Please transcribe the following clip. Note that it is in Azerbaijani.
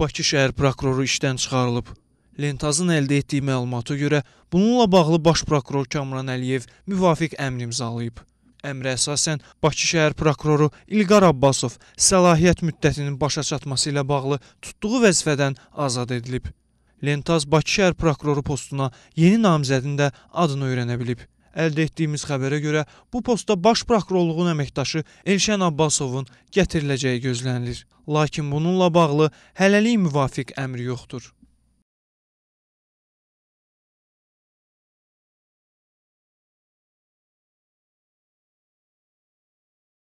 Bakı şəhər prokuroru işdən çıxarılıb. Lentazın əldə etdiyi məlumata görə bununla bağlı baş prokuror Kamran Əliyev müvafiq əmr imzalayıb. Əmrə əsasən Bakı şəhər prokuroru İlqar Abbasov səlahiyyət müddətinin başa çatması ilə bağlı tutduğu vəzifədən azad edilib. Lentaz Bakı şəhər prokuroru postuna yeni namizədin də adını öyrənə bilib. Əldə etdiyimiz xəbərə görə bu postda baş prokurorluğun əməkdaşı Elşən Abbasovun gətiriləcəyi gözlənilir. Lakin bununla bağlı hələlik müvafiq əmr yoxdur.